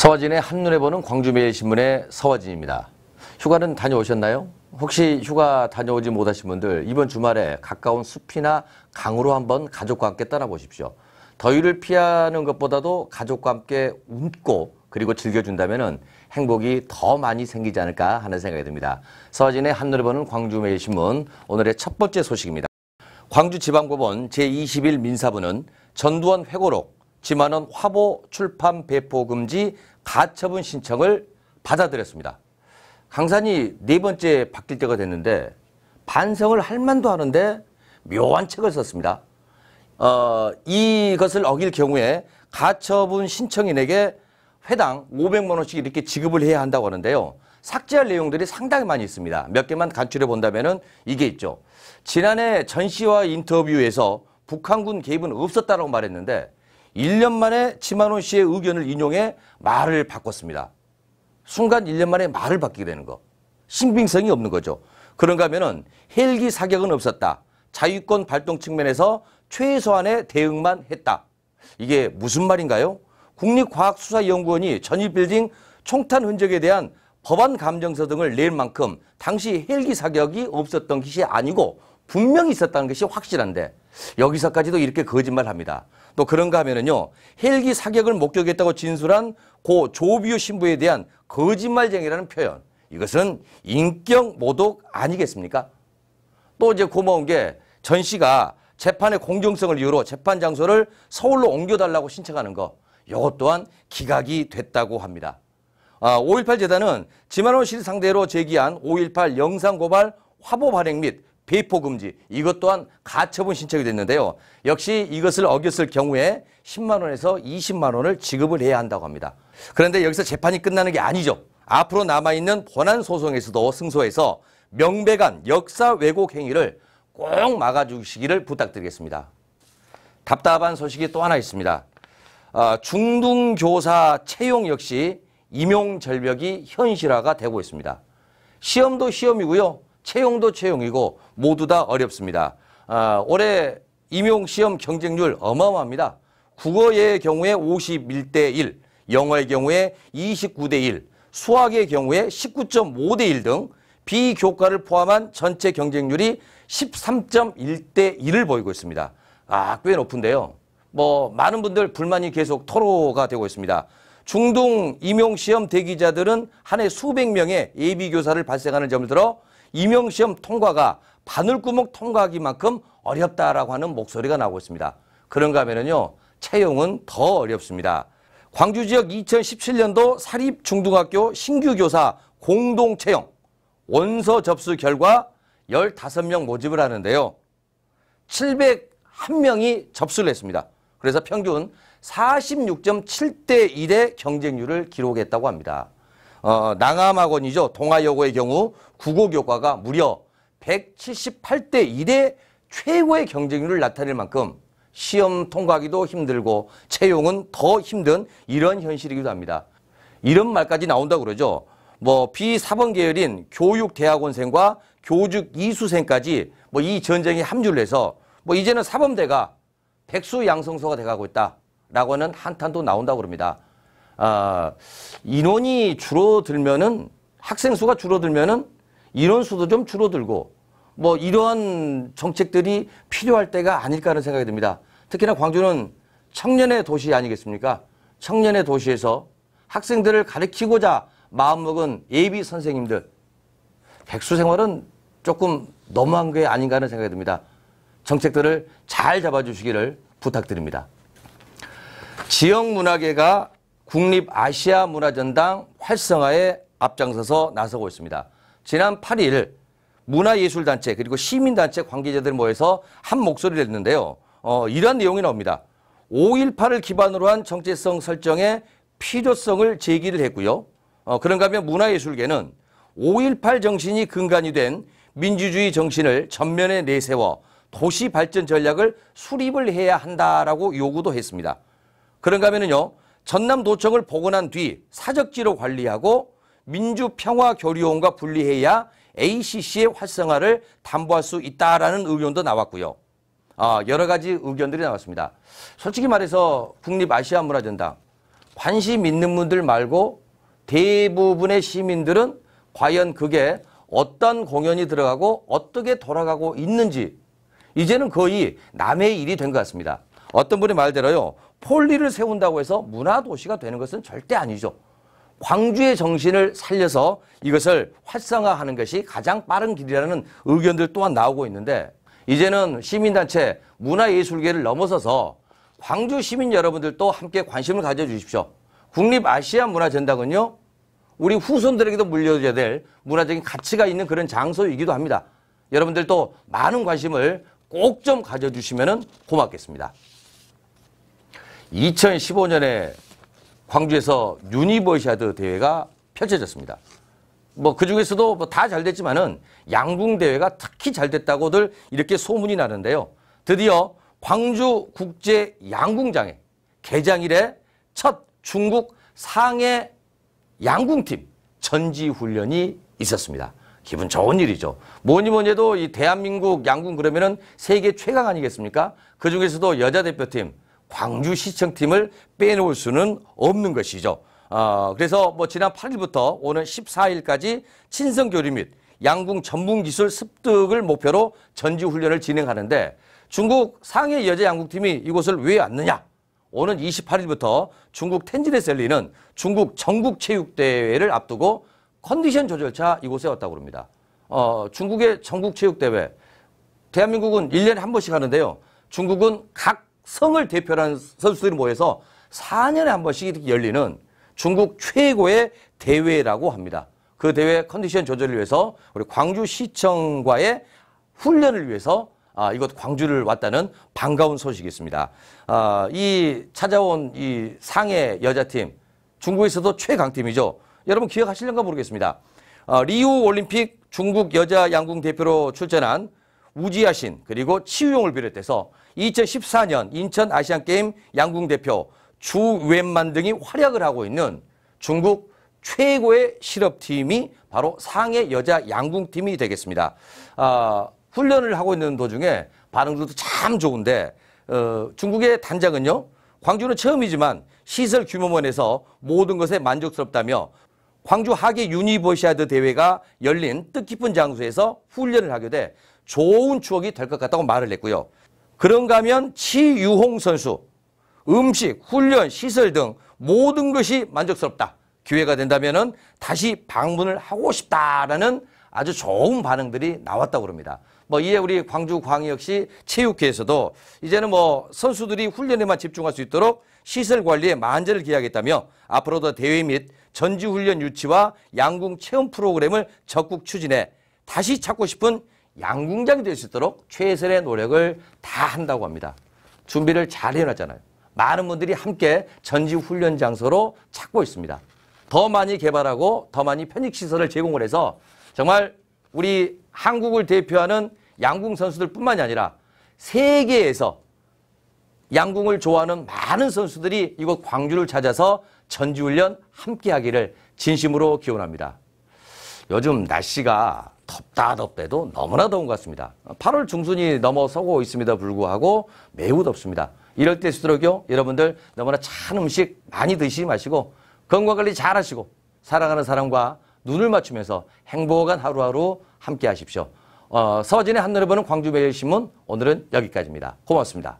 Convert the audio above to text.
서화진의 한눈에 보는 광주매일신문의 서화진입니다. 휴가는 다녀오셨나요? 혹시 휴가 다녀오지 못하신 분들 이번 주말에 가까운 숲이나 강으로 한번 가족과 함께 떠나보십시오. 더위를 피하는 것보다도 가족과 함께 웃고 그리고 즐겨준다면 행복이 더 많이 생기지 않을까 하는 생각이 듭니다. 서화진의 한눈에 보는 광주매일신문 오늘의 첫 번째 소식입니다. 광주지방법원 제21 민사부는 전두환 회고록 지만원 화보 출판 배포 금지 가처분 신청을 받아들였습니다. 강산이 네 번째 바뀔 때가 됐는데 반성을 할 만도 하는데 묘한 책을 썼습니다. 어, 이것을 어길 경우에 가처분 신청인에게 회당 500만 원씩 이렇게 지급을 해야 한다고 하는데요. 삭제할 내용들이 상당히 많이 있습니다. 몇 개만 간추려 본다면 이게 있죠. 지난해 전 씨와 인터뷰에서 북한군 개입은 없었다고 말했는데 1년 만에 지만원 씨의 의견을 인용해 말을 바꿨습니다. 순간 1년 만에 말을 바뀌게 되는 거. 신빙성이 없는 거죠. 그런가 하면은 헬기 사격은 없었다. 자유권 발동 측면에서 최소한의 대응만 했다. 이게 무슨 말인가요? 국립과학수사연구원이 전입빌딩 총탄 흔적에 대한 법안 감정서 등을 낼 만큼 당시 헬기 사격이 없었던 것이 아니고 분명히 있었다는 것이 확실한데 여기서까지도 이렇게 거짓말합니다. 또 그런가 하면은요 헬기 사격을 목격했다고 진술한 고조비우 신부에 대한 거짓말쟁이라는 표현 이것은 인격 모독 아니겠습니까? 또 이제 고마운 게 전 씨가 재판의 공정성을 이유로 재판 장소를 서울로 옮겨달라고 신청하는 거 이것 또한 기각이 됐다고 합니다. 아, 5.18 재단은 지만원 씨를 상대로 제기한 5.18 영상고발 화보 발행 및 배포 금지 이것 또한 가처분 신청이 됐는데요. 역시 이것을 어겼을 경우에 10만 원에서 20만 원을 지급을 해야 한다고 합니다. 그런데 여기서 재판이 끝나는 게 아니죠. 앞으로 남아있는 권한 소송에서도 승소해서 명백한 역사 왜곡 행위를 꼭 막아주시기를 부탁드리겠습니다. 답답한 소식이 또 하나 있습니다. 아, 중등교사 채용 역시 임용 절벽이 현실화가 되고 있습니다. 시험도 시험이고요. 채용도 채용이고 모두 다 어렵습니다. 아, 올해 임용시험 경쟁률 어마어마합니다. 국어의 경우에 51대 1, 영어의 경우에 29대 1, 수학의 경우에 19.5대 1등 비교과를 포함한 전체 경쟁률이 13.1대 1을 보이고 있습니다. 아, 꽤 높은데요. 뭐 많은 분들 불만이 계속 토로가 되고 있습니다. 중등 임용시험 대기자들은 한 해 수백 명의 예비교사를 발생하는 점을 들어 임용시험 통과가 바늘구멍 통과하기만큼 어렵다라고 하는 목소리가 나오고 있습니다. 그런가 하면요. 채용은 더 어렵습니다. 광주 지역 2017년도 사립중등학교 신규교사 공동채용 원서 접수 결과 15명 모집을 하는데요. 701명이 접수를 했습니다. 그래서 평균 46.7대 1의 경쟁률을 기록했다고 합니다. 어, 낭암학원이죠. 동아여고의 경우 국어교과가 무려 178대 1의 최고의 경쟁률을 나타낼 만큼 시험 통과하기도 힘들고 채용은 더 힘든 이런 현실이기도 합니다. 이런 말까지 나온다고 그러죠. 뭐 비사범 계열인 교육대학원생과 교직 이수생까지 뭐 이 전쟁에 함유를 해서 뭐 이제는 사범대가 백수양성소가 돼가고 있다라고 하는 한탄도 나온다고 그럽니다. 아, 인원이 줄어들면은 학생 수가 줄어들면은 인원 수도 좀 줄어들고 뭐 이러한 정책들이 필요할 때가 아닐까라는 생각이 듭니다. 특히나 광주는 청년의 도시 아니겠습니까? 청년의 도시에서 학생들을 가르치고자 마음먹은 예비 선생님들 백수 생활은 조금 너무한 게 아닌가 하는 생각이 듭니다. 정책들을 잘 잡아주시기를 부탁드립니다. 지역 문화계가 국립 아시아 문화전당 활성화에 앞장서서 나서고 있습니다. 지난 8일 문화예술단체 그리고 시민단체 관계자들 모여서 한 목소리를 냈는데요. 어, 이런 내용이 나옵니다. 5.18을 기반으로 한 정체성 설정의 필요성을 제기를 했고요. 어, 그런가 하면 문화예술계는 5.18 정신이 근간이 된 민주주의 정신을 전면에 내세워 도시 발전 전략을 수립을 해야 한다라고 요구도 했습니다. 그런가 하면요. 전남도청을 복원한 뒤 사적지로 관리하고 민주평화교류원과 분리해야 ACC의 활성화를 담보할 수 있다라는 의견도 나왔고요. 아, 여러 가지 의견들이 나왔습니다. 솔직히 말해서 국립아시아문화전당 관심 있는 분들 말고 대부분의 시민들은 과연 그게 어떤 공연이 들어가고 어떻게 돌아가고 있는지 이제는 거의 남의 일이 된 것 같습니다. 어떤 분이 말대로요. 폴리를 세운다고 해서 문화도시가 되는 것은 절대 아니죠. 광주의 정신을 살려서 이것을 활성화하는 것이 가장 빠른 길이라는 의견들 또한 나오고 있는데 이제는 시민단체 문화예술계를 넘어서서 광주 시민 여러분들도 함께 관심을 가져주십시오. 국립아시아문화전당은요. 우리 후손들에게도 물려줘야 될 문화적인 가치가 있는 그런 장소이기도 합니다. 여러분들도 많은 관심을 꼭 좀 가져주시면 고맙겠습니다. 2015년에 광주에서 유니버시아드 대회가 펼쳐졌습니다. 뭐 그중에서도 뭐다잘 됐지만은 양궁 대회가 특히 잘 됐다고들 이렇게 소문이 나는데요. 드디어 광주 국제 양궁장에 개장 일에 첫 중국 상해 양궁팀 전지 훈련이 있었습니다. 기분 좋은 일이죠. 뭐니 뭐니 해도 이 대한민국 양궁 그러면은 세계 최강 아니겠습니까? 그 중에서도 여자 대표팀 광주시청팀을 빼놓을 수는 없는 것이죠. 어, 그래서 뭐 지난 8일부터 오는 14일까지 친선교류 및 양궁 전문기술 습득을 목표로 전지훈련을 진행하는데 중국 상해 여자 양궁팀이 이곳을 왜 왔느냐? 오는 28일부터 중국 텐진에서 리는 중국 전국체육대회를 앞두고 컨디션 조절차 이곳에 왔다고 합니다. 어, 중국의 전국체육대회 대한민국은 1년에 한 번씩 하는데요. 중국은 각 성을 대표하는 선수들이 모여서 4년에 한 번씩 이렇게 열리는 중국 최고의 대회라고 합니다. 그 대회 컨디션 조절을 위해서 우리 광주시청과의 훈련을 위해서 아, 이곳 광주를 왔다는 반가운 소식이 있습니다. 아, 이 찾아온 이 상해 여자팀 중국에서도 최강팀이죠. 여러분 기억하실는가 모르겠습니다. 아, 리우 올림픽 중국 여자 양궁 대표로 출전한 우지하신 그리고 치유용을 비롯해서 2014년 인천 아시안게임 양궁대표 주웬만 등이 활약을 하고 있는 중국 최고의 실업팀이 바로 상해 여자 양궁팀이 되겠습니다. 아, 훈련을 하고 있는 도중에 반응들도 참 좋은데 어, 중국의 단장은요. 광주는 처음이지만 시설 규모면에서 모든 것에 만족스럽다며 광주 하계 유니버시아드 대회가 열린 뜻깊은 장소에서 훈련을 하게 돼 좋은 추억이 될 것 같다고 말을 했고요. 그런가 하면 치유홍 선수 음식, 훈련, 시설 등 모든 것이 만족스럽다. 기회가 된다면 다시 방문을 하고 싶다라는 아주 좋은 반응들이 나왔다고 그럽니다. 뭐 이에 우리 광주광역시 체육회에서도 이제는 뭐 선수들이 훈련에만 집중할 수 있도록 시설 관리에 만전을 기하겠다며 앞으로도 대회 및 전지훈련 유치와 양궁 체험 프로그램을 적극 추진해 다시 찾고 싶은 양궁장이 될 수 있도록 최선의 노력을 다 한다고 합니다. 준비를 잘 해놨잖아요. 많은 분들이 함께 전지훈련 장소로 찾고 있습니다. 더 많이 개발하고 더 많이 편익시설을 제공을 해서 정말 우리 한국을 대표하는 양궁 선수들 뿐만이 아니라 세계에서 양궁을 좋아하는 많은 선수들이 이곳 광주를 찾아서 전지훈련 함께 하기를 진심으로 기원합니다. 요즘 날씨가 덥다 덥대도 너무나 더운 것 같습니다. 8월 중순이 넘어서고 있습니다. 불구하고 매우 덥습니다. 이럴 때일수록요, 여러분들 너무나 찬 음식 많이 드시지 마시고 건강관리 잘 하시고 사랑하는 사람과 눈을 맞추면서 행복한 하루하루 함께 하십시오. 어, 서진의 한눈을 보는 광주매일신문 오늘은 여기까지입니다. 고맙습니다.